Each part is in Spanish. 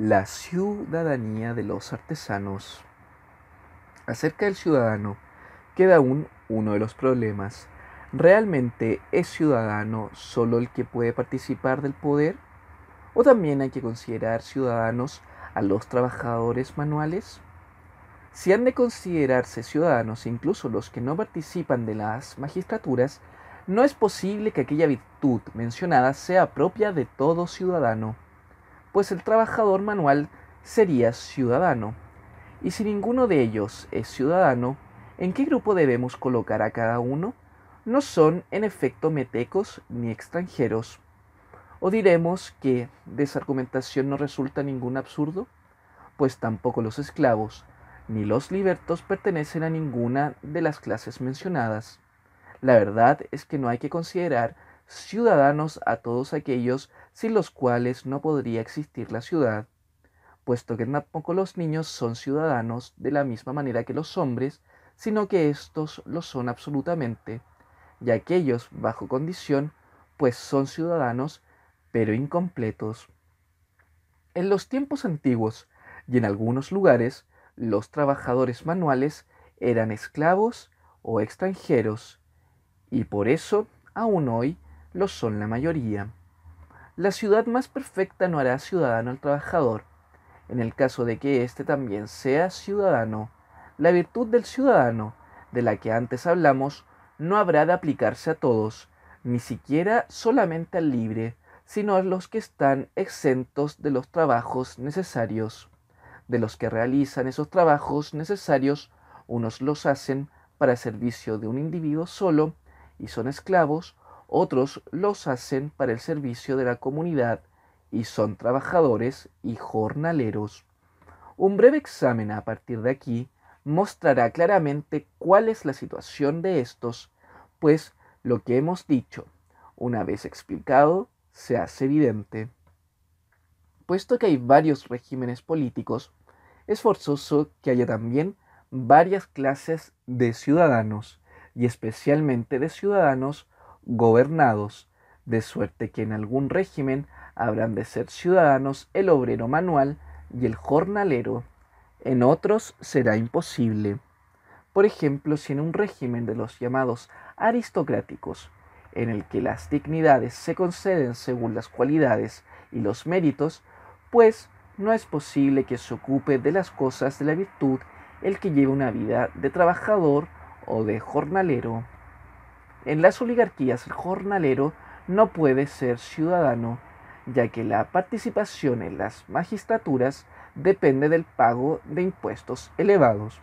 la ciudadanía de los artesanos. Acerca del ciudadano, queda aún uno de los problemas. ¿Realmente es ciudadano solo el que puede participar del poder? ¿O también hay que considerar ciudadanos a los trabajadores manuales? Si han de considerarse ciudadanos incluso los que no participan de las magistraturas, no es posible que aquella virtud mencionada sea propia de todo ciudadano pues el trabajador manual sería ciudadano. Y si ninguno de ellos es ciudadano, ¿en qué grupo debemos colocar a cada uno? No son, en efecto, metecos ni extranjeros. ¿O diremos que de esa argumentación no resulta ningún absurdo? Pues tampoco los esclavos ni los libertos pertenecen a ninguna de las clases mencionadas. La verdad es que no hay que considerar ciudadanos a todos aquellos sin los cuales no podría existir la ciudad, puesto que tampoco los niños son ciudadanos de la misma manera que los hombres, sino que estos lo son absolutamente, y aquellos bajo condición, pues son ciudadanos, pero incompletos. En los tiempos antiguos, y en algunos lugares, los trabajadores manuales eran esclavos o extranjeros, y por eso, aún hoy, lo son la mayoría. La ciudad más perfecta no hará ciudadano al trabajador, en el caso de que éste también sea ciudadano. La virtud del ciudadano, de la que antes hablamos, no habrá de aplicarse a todos, ni siquiera solamente al libre, sino a los que están exentos de los trabajos necesarios. De los que realizan esos trabajos necesarios, unos los hacen para servicio de un individuo solo y son esclavos, otros los hacen para el servicio de la comunidad y son trabajadores y jornaleros. Un breve examen a partir de aquí mostrará claramente cuál es la situación de estos, pues lo que hemos dicho, una vez explicado, se hace evidente. Puesto que hay varios regímenes políticos, es forzoso que haya también varias clases de ciudadanos, y especialmente de ciudadanos gobernados, de suerte que en algún régimen habrán de ser ciudadanos el obrero manual y el jornalero, en otros será imposible. Por ejemplo, si en un régimen de los llamados aristocráticos, en el que las dignidades se conceden según las cualidades y los méritos, pues no es posible que se ocupe de las cosas de la virtud el que lleve una vida de trabajador o de jornalero. En las oligarquías el jornalero no puede ser ciudadano, ya que la participación en las magistraturas depende del pago de impuestos elevados.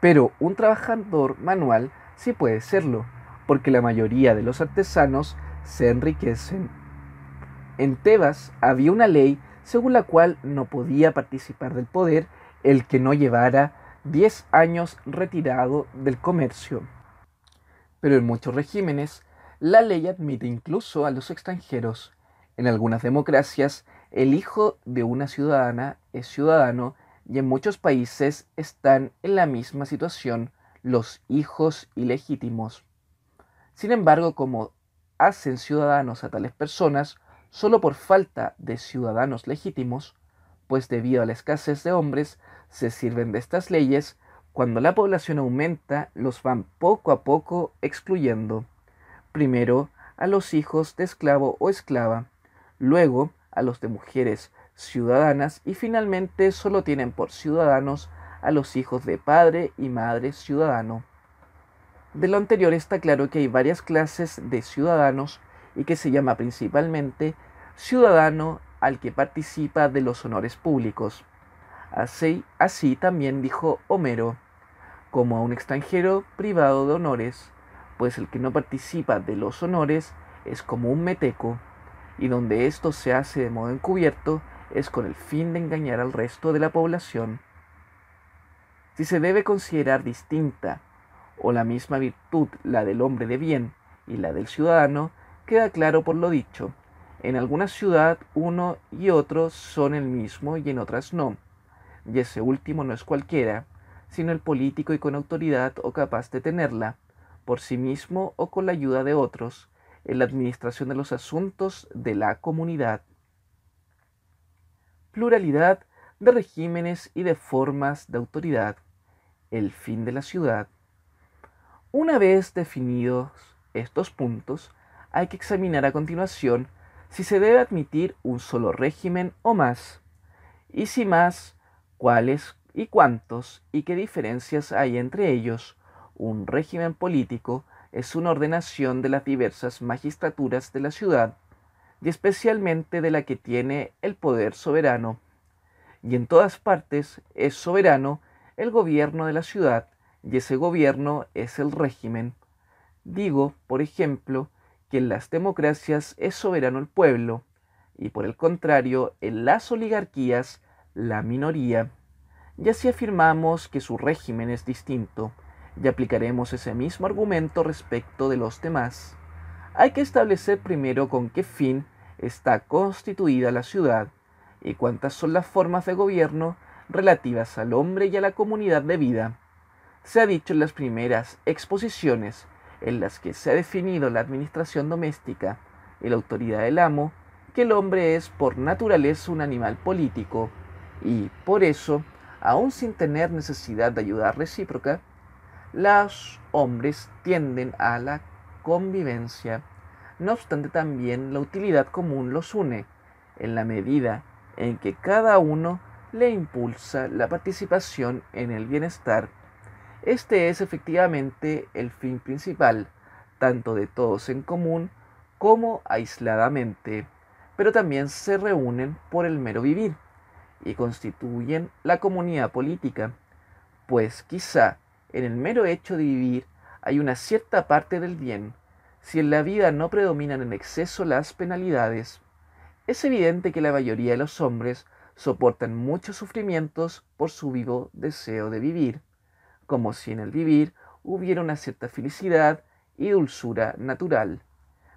Pero un trabajador manual sí puede serlo, porque la mayoría de los artesanos se enriquecen. En Tebas había una ley según la cual no podía participar del poder el que no llevara 10 años retirado del comercio pero en muchos regímenes la ley admite incluso a los extranjeros. En algunas democracias, el hijo de una ciudadana es ciudadano y en muchos países están en la misma situación los hijos ilegítimos. Sin embargo, como hacen ciudadanos a tales personas solo por falta de ciudadanos legítimos, pues debido a la escasez de hombres, se sirven de estas leyes cuando la población aumenta, los van poco a poco excluyendo. Primero a los hijos de esclavo o esclava, luego a los de mujeres ciudadanas y finalmente solo tienen por ciudadanos a los hijos de padre y madre ciudadano. De lo anterior está claro que hay varias clases de ciudadanos y que se llama principalmente ciudadano al que participa de los honores públicos. Así, así también dijo Homero, como a un extranjero privado de honores, pues el que no participa de los honores es como un meteco, y donde esto se hace de modo encubierto es con el fin de engañar al resto de la población. Si se debe considerar distinta o la misma virtud la del hombre de bien y la del ciudadano, queda claro por lo dicho. En alguna ciudad uno y otro son el mismo y en otras no y ese último no es cualquiera, sino el político y con autoridad o capaz de tenerla, por sí mismo o con la ayuda de otros, en la administración de los asuntos de la comunidad. Pluralidad de regímenes y de formas de autoridad. El fin de la ciudad. Una vez definidos estos puntos, hay que examinar a continuación si se debe admitir un solo régimen o más, y si más, cuáles y cuántos y qué diferencias hay entre ellos, un régimen político es una ordenación de las diversas magistraturas de la ciudad y especialmente de la que tiene el poder soberano. Y en todas partes es soberano el gobierno de la ciudad y ese gobierno es el régimen. Digo, por ejemplo, que en las democracias es soberano el pueblo y por el contrario en las oligarquías la minoría, Ya si afirmamos que su régimen es distinto, y aplicaremos ese mismo argumento respecto de los demás. Hay que establecer primero con qué fin está constituida la ciudad y cuántas son las formas de gobierno relativas al hombre y a la comunidad de vida. Se ha dicho en las primeras exposiciones en las que se ha definido la administración doméstica y la autoridad del amo que el hombre es por naturaleza un animal político y por eso, aún sin tener necesidad de ayuda recíproca, los hombres tienden a la convivencia. No obstante, también la utilidad común los une, en la medida en que cada uno le impulsa la participación en el bienestar. Este es efectivamente el fin principal, tanto de todos en común como aisladamente, pero también se reúnen por el mero vivir y constituyen la comunidad política, pues quizá en el mero hecho de vivir hay una cierta parte del bien. Si en la vida no predominan en exceso las penalidades, es evidente que la mayoría de los hombres soportan muchos sufrimientos por su vivo deseo de vivir, como si en el vivir hubiera una cierta felicidad y dulzura natural.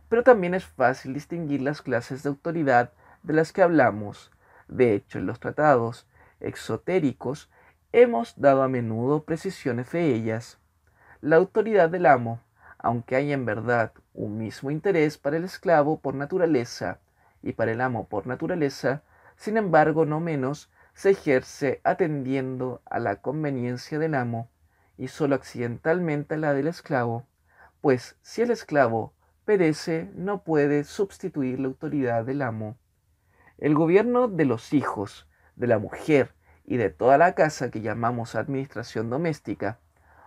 Pero también es fácil distinguir las clases de autoridad de las que hablamos, de hecho, en los tratados exotéricos hemos dado a menudo precisiones de ellas. La autoridad del amo, aunque hay en verdad un mismo interés para el esclavo por naturaleza y para el amo por naturaleza, sin embargo no menos se ejerce atendiendo a la conveniencia del amo y sólo accidentalmente a la del esclavo, pues si el esclavo perece no puede sustituir la autoridad del amo. El gobierno de los hijos, de la mujer y de toda la casa que llamamos administración doméstica,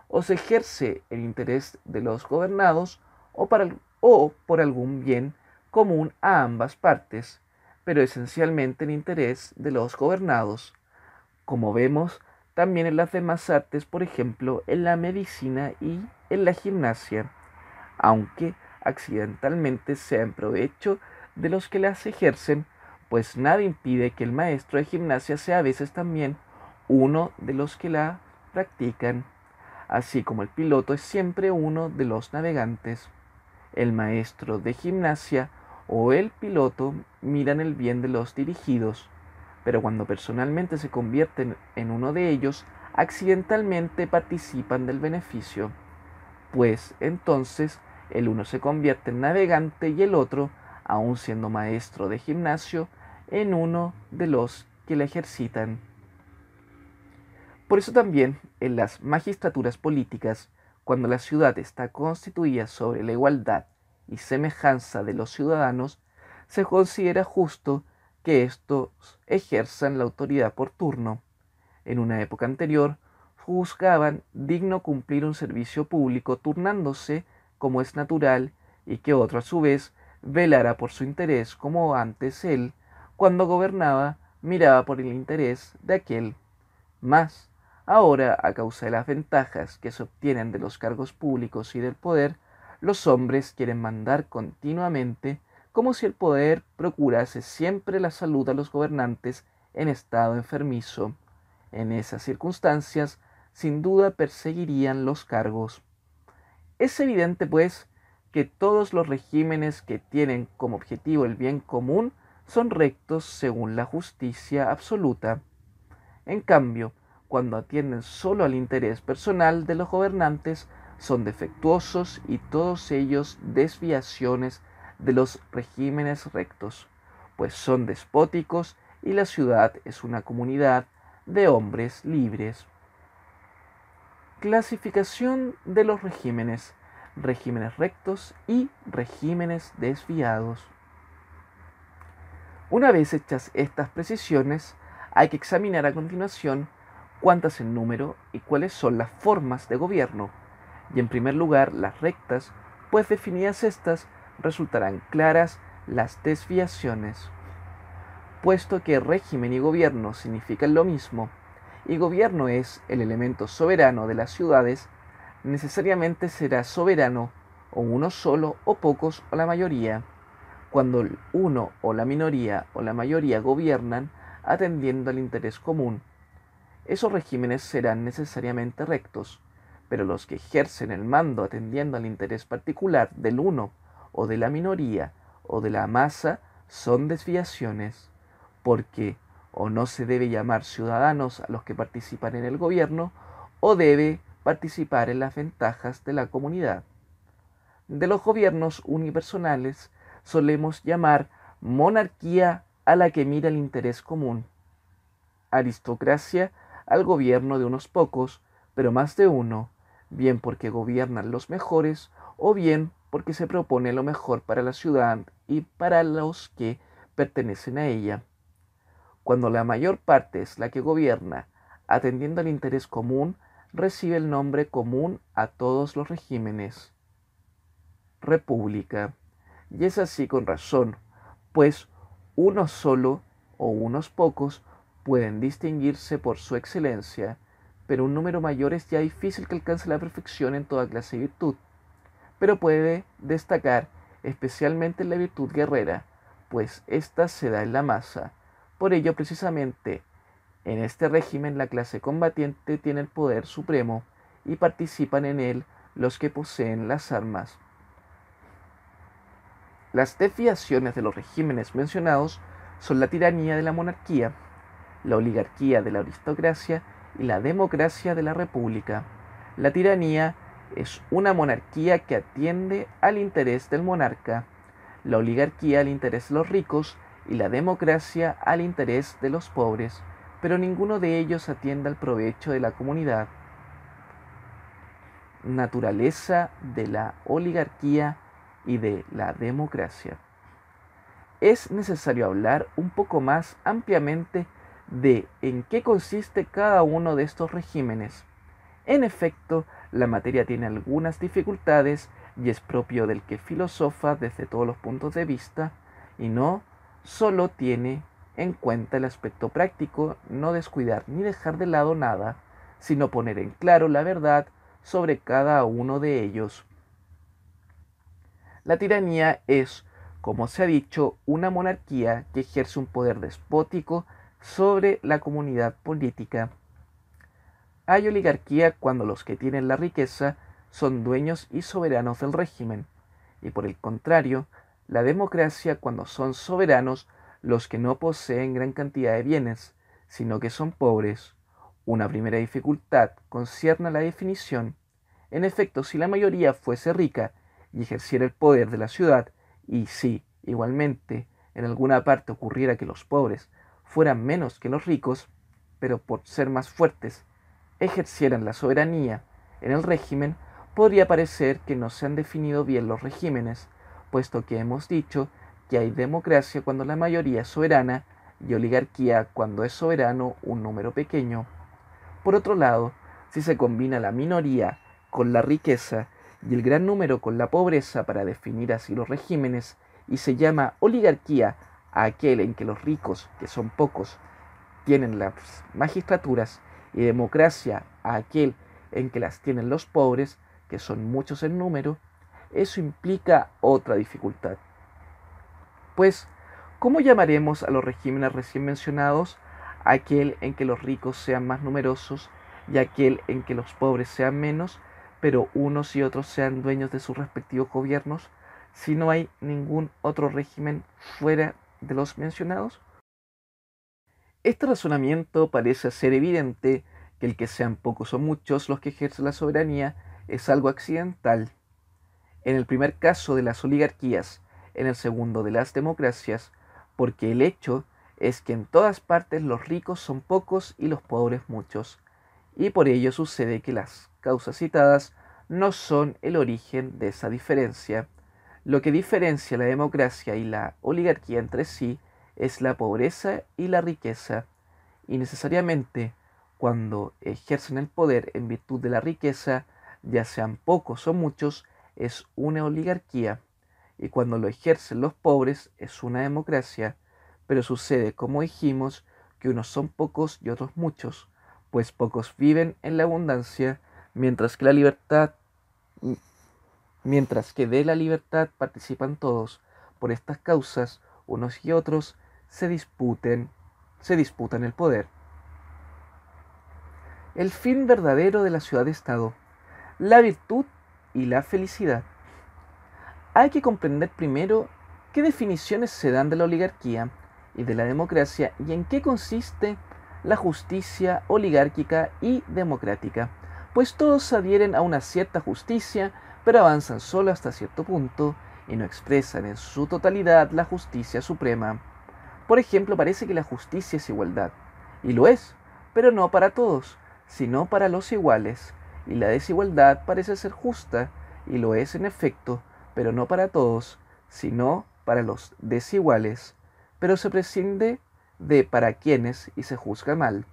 o se ejerce en interés de los gobernados o, para, o por algún bien común a ambas partes, pero esencialmente en interés de los gobernados, como vemos también en las demás artes, por ejemplo, en la medicina y en la gimnasia, aunque accidentalmente sea en provecho de los que las ejercen pues nada impide que el maestro de gimnasia sea a veces también uno de los que la practican, así como el piloto es siempre uno de los navegantes. El maestro de gimnasia o el piloto miran el bien de los dirigidos, pero cuando personalmente se convierten en uno de ellos, accidentalmente participan del beneficio, pues entonces el uno se convierte en navegante y el otro, aun siendo maestro de gimnasio, en uno de los que la ejercitan. Por eso también en las magistraturas políticas, cuando la ciudad está constituida sobre la igualdad y semejanza de los ciudadanos, se considera justo que estos ejerzan la autoridad por turno. En una época anterior, juzgaban digno cumplir un servicio público turnándose como es natural y que otro a su vez velara por su interés como antes él cuando gobernaba, miraba por el interés de aquel. Mas, ahora, a causa de las ventajas que se obtienen de los cargos públicos y del poder, los hombres quieren mandar continuamente como si el poder procurase siempre la salud a los gobernantes en estado enfermizo. En esas circunstancias, sin duda perseguirían los cargos. Es evidente, pues, que todos los regímenes que tienen como objetivo el bien común son rectos según la justicia absoluta. En cambio, cuando atienden solo al interés personal de los gobernantes, son defectuosos y todos ellos desviaciones de los regímenes rectos, pues son despóticos y la ciudad es una comunidad de hombres libres. Clasificación de los regímenes, regímenes rectos y regímenes desviados. Una vez hechas estas precisiones, hay que examinar a continuación cuántas en número y cuáles son las formas de gobierno, y en primer lugar las rectas, pues definidas estas resultarán claras las desviaciones. Puesto que régimen y gobierno significan lo mismo, y gobierno es el elemento soberano de las ciudades, necesariamente será soberano o uno solo o pocos o la mayoría cuando el uno o la minoría o la mayoría gobiernan atendiendo al interés común. Esos regímenes serán necesariamente rectos, pero los que ejercen el mando atendiendo al interés particular del uno o de la minoría o de la masa son desviaciones, porque o no se debe llamar ciudadanos a los que participan en el gobierno, o debe participar en las ventajas de la comunidad. De los gobiernos unipersonales solemos llamar monarquía a la que mira el interés común, aristocracia al gobierno de unos pocos, pero más de uno, bien porque gobiernan los mejores o bien porque se propone lo mejor para la ciudad y para los que pertenecen a ella. Cuando la mayor parte es la que gobierna, atendiendo al interés común, recibe el nombre común a todos los regímenes. República. Y es así con razón, pues uno solo o unos pocos pueden distinguirse por su excelencia, pero un número mayor es ya difícil que alcance la perfección en toda clase de virtud, pero puede destacar especialmente en la virtud guerrera, pues ésta se da en la masa. Por ello, precisamente, en este régimen la clase combatiente tiene el poder supremo y participan en él los que poseen las armas. Las defiaciones de los regímenes mencionados son la tiranía de la monarquía, la oligarquía de la aristocracia y la democracia de la república. La tiranía es una monarquía que atiende al interés del monarca, la oligarquía al interés de los ricos y la democracia al interés de los pobres, pero ninguno de ellos atiende al provecho de la comunidad. Naturaleza de la oligarquía y de la democracia. Es necesario hablar un poco más ampliamente de en qué consiste cada uno de estos regímenes. En efecto, la materia tiene algunas dificultades y es propio del que filosofa desde todos los puntos de vista y no solo tiene en cuenta el aspecto práctico, no descuidar ni dejar de lado nada, sino poner en claro la verdad sobre cada uno de ellos. La tiranía es, como se ha dicho, una monarquía que ejerce un poder despótico sobre la comunidad política. Hay oligarquía cuando los que tienen la riqueza son dueños y soberanos del régimen, y por el contrario, la democracia cuando son soberanos los que no poseen gran cantidad de bienes, sino que son pobres. Una primera dificultad concierne a la definición. En efecto, si la mayoría fuese rica y ejerciera el poder de la ciudad, y si, igualmente, en alguna parte ocurriera que los pobres fueran menos que los ricos, pero por ser más fuertes, ejercieran la soberanía en el régimen, podría parecer que no se han definido bien los regímenes, puesto que hemos dicho que hay democracia cuando la mayoría es soberana y oligarquía cuando es soberano un número pequeño. Por otro lado, si se combina la minoría con la riqueza y el gran número con la pobreza para definir así los regímenes, y se llama oligarquía a aquel en que los ricos, que son pocos, tienen las magistraturas, y democracia a aquel en que las tienen los pobres, que son muchos en número, eso implica otra dificultad. Pues, ¿cómo llamaremos a los regímenes recién mencionados aquel en que los ricos sean más numerosos y aquel en que los pobres sean menos? pero unos y otros sean dueños de sus respectivos gobiernos, si no hay ningún otro régimen fuera de los mencionados? Este razonamiento parece ser evidente que el que sean pocos o muchos los que ejercen la soberanía es algo accidental. En el primer caso de las oligarquías, en el segundo de las democracias, porque el hecho es que en todas partes los ricos son pocos y los pobres muchos, y por ello sucede que las causas citadas no son el origen de esa diferencia. Lo que diferencia la democracia y la oligarquía entre sí es la pobreza y la riqueza, y necesariamente cuando ejercen el poder en virtud de la riqueza, ya sean pocos o muchos, es una oligarquía, y cuando lo ejercen los pobres es una democracia, pero sucede, como dijimos, que unos son pocos y otros muchos, pues pocos viven en la abundancia Mientras que la mientras que de la libertad participan todos, por estas causas, unos y otros se disputen, se disputan el poder. El fin verdadero de la ciudad-estado, la virtud y la felicidad. Hay que comprender primero qué definiciones se dan de la oligarquía y de la democracia y en qué consiste la justicia oligárquica y democrática pues todos adhieren a una cierta justicia, pero avanzan solo hasta cierto punto y no expresan en su totalidad la justicia suprema. Por ejemplo, parece que la justicia es igualdad, y lo es, pero no para todos, sino para los iguales, y la desigualdad parece ser justa, y lo es en efecto, pero no para todos, sino para los desiguales, pero se prescinde de para quienes y se juzga mal.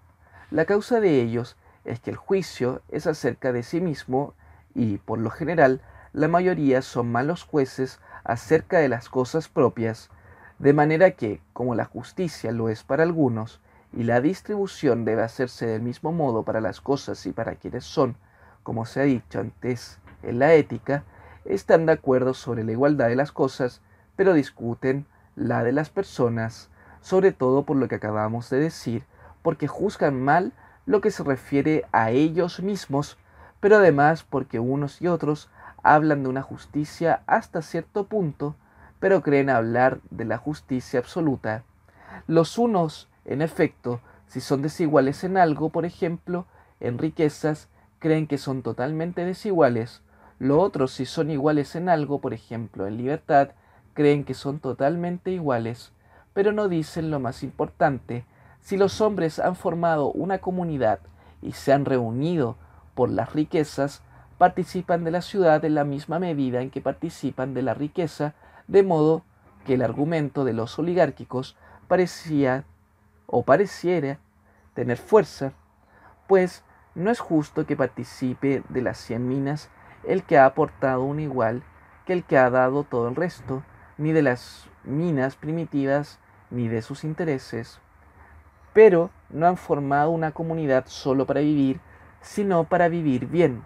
La causa de ellos es que el juicio es acerca de sí mismo y, por lo general, la mayoría son malos jueces acerca de las cosas propias, de manera que, como la justicia lo es para algunos, y la distribución debe hacerse del mismo modo para las cosas y para quienes son, como se ha dicho antes en la ética, están de acuerdo sobre la igualdad de las cosas, pero discuten la de las personas, sobre todo por lo que acabamos de decir, porque juzgan mal lo que se refiere a ellos mismos, pero además porque unos y otros hablan de una justicia hasta cierto punto, pero creen hablar de la justicia absoluta. Los unos, en efecto, si son desiguales en algo, por ejemplo, en riquezas, creen que son totalmente desiguales. Los otros, si son iguales en algo, por ejemplo, en libertad, creen que son totalmente iguales, pero no dicen lo más importante, si los hombres han formado una comunidad y se han reunido por las riquezas, participan de la ciudad en la misma medida en que participan de la riqueza, de modo que el argumento de los oligárquicos parecía o pareciera tener fuerza, pues no es justo que participe de las cien minas el que ha aportado un igual que el que ha dado todo el resto, ni de las minas primitivas, ni de sus intereses pero no han formado una comunidad solo para vivir, sino para vivir bien,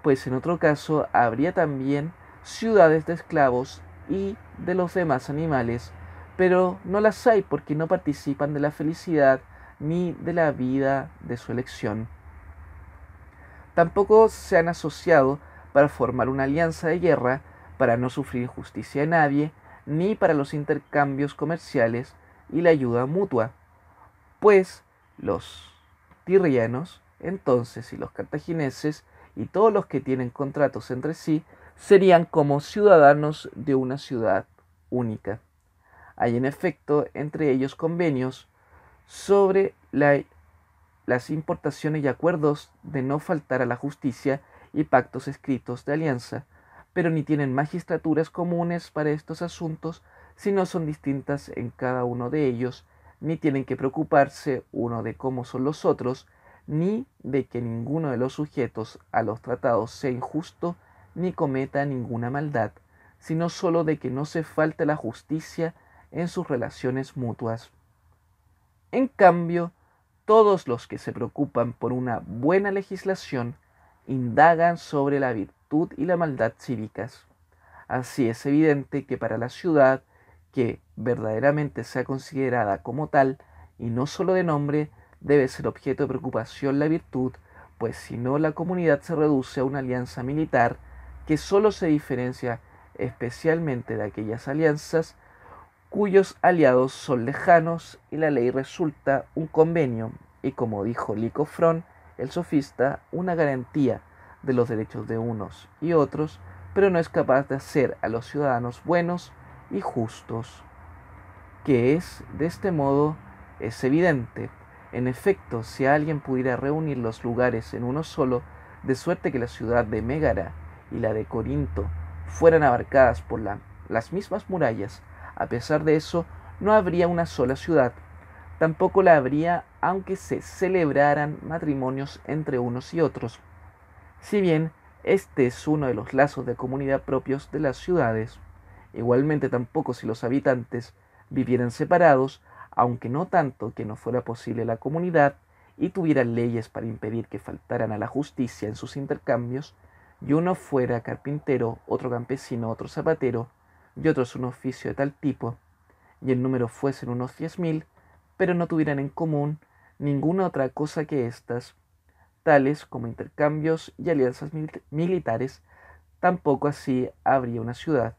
pues en otro caso habría también ciudades de esclavos y de los demás animales, pero no las hay porque no participan de la felicidad ni de la vida de su elección. Tampoco se han asociado para formar una alianza de guerra, para no sufrir injusticia de nadie, ni para los intercambios comerciales y la ayuda mutua pues los tirrianos, entonces, y los cartagineses, y todos los que tienen contratos entre sí, serían como ciudadanos de una ciudad única. Hay en efecto entre ellos convenios sobre la, las importaciones y acuerdos de no faltar a la justicia y pactos escritos de alianza, pero ni tienen magistraturas comunes para estos asuntos, sino son distintas en cada uno de ellos ni tienen que preocuparse uno de cómo son los otros, ni de que ninguno de los sujetos a los tratados sea injusto, ni cometa ninguna maldad, sino sólo de que no se falte la justicia en sus relaciones mutuas. En cambio, todos los que se preocupan por una buena legislación indagan sobre la virtud y la maldad cívicas. Así es evidente que para la ciudad, que verdaderamente sea considerada como tal, y no solo de nombre, debe ser objeto de preocupación la virtud, pues si no la comunidad se reduce a una alianza militar que solo se diferencia especialmente de aquellas alianzas cuyos aliados son lejanos y la ley resulta un convenio y como dijo Licofrón, el sofista, una garantía de los derechos de unos y otros, pero no es capaz de hacer a los ciudadanos buenos y justos que es de este modo es evidente. En efecto, si alguien pudiera reunir los lugares en uno solo, de suerte que la ciudad de Megara y la de Corinto fueran abarcadas por las mismas murallas, a pesar de eso, no habría una sola ciudad. Tampoco la habría aunque se celebraran matrimonios entre unos y otros. Si bien este es uno de los lazos de comunidad propios de las ciudades, igualmente tampoco si los habitantes vivieran separados, aunque no tanto que no fuera posible la comunidad, y tuvieran leyes para impedir que faltaran a la justicia en sus intercambios, y uno fuera carpintero, otro campesino, otro zapatero, y otros un oficio de tal tipo, y el número fuesen unos diez mil, pero no tuvieran en común ninguna otra cosa que éstas, tales como intercambios y alianzas militares, tampoco así habría una ciudad.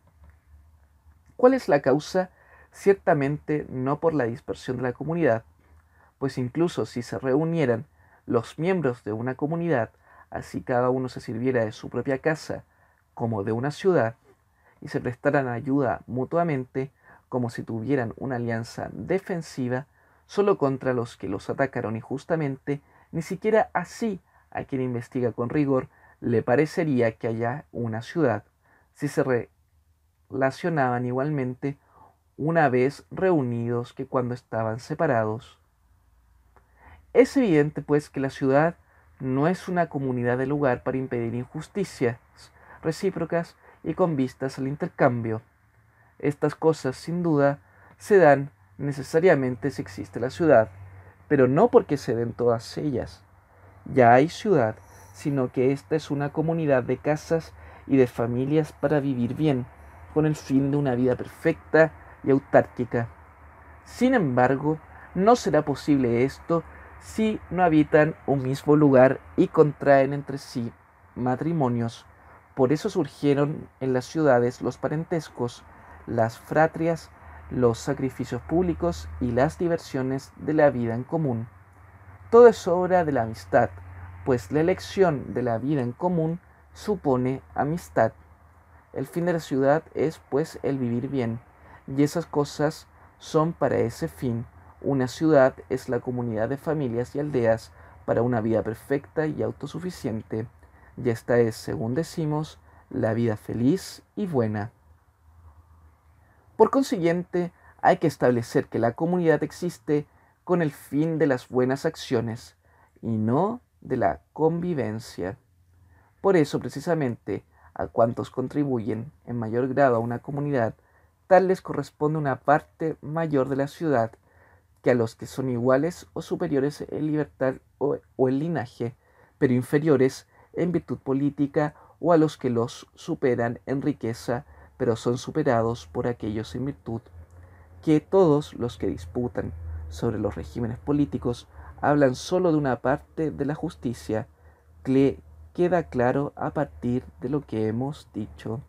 ¿Cuál es la causa ciertamente no por la dispersión de la comunidad, pues incluso si se reunieran los miembros de una comunidad, así cada uno se sirviera de su propia casa como de una ciudad, y se prestaran ayuda mutuamente como si tuvieran una alianza defensiva solo contra los que los atacaron injustamente, ni siquiera así a quien investiga con rigor le parecería que haya una ciudad, si se relacionaban igualmente una vez reunidos que cuando estaban separados. Es evidente pues que la ciudad no es una comunidad de lugar para impedir injusticias recíprocas y con vistas al intercambio. Estas cosas sin duda se dan necesariamente si existe la ciudad, pero no porque se den todas ellas. Ya hay ciudad, sino que esta es una comunidad de casas y de familias para vivir bien, con el fin de una vida perfecta autárquica. Sin embargo, no será posible esto si no habitan un mismo lugar y contraen entre sí matrimonios. Por eso surgieron en las ciudades los parentescos, las fratrias, los sacrificios públicos y las diversiones de la vida en común. Todo es obra de la amistad, pues la elección de la vida en común supone amistad. El fin de la ciudad es pues el vivir bien y esas cosas son para ese fin. Una ciudad es la comunidad de familias y aldeas para una vida perfecta y autosuficiente, y esta es, según decimos, la vida feliz y buena. Por consiguiente, hay que establecer que la comunidad existe con el fin de las buenas acciones y no de la convivencia. Por eso, precisamente, a cuantos contribuyen en mayor grado a una comunidad tal les corresponde una parte mayor de la ciudad que a los que son iguales o superiores en libertad o, en linaje, pero inferiores en virtud política o a los que los superan en riqueza, pero son superados por aquellos en virtud, que todos los que disputan sobre los regímenes políticos hablan solo de una parte de la justicia, que queda claro a partir de lo que hemos dicho.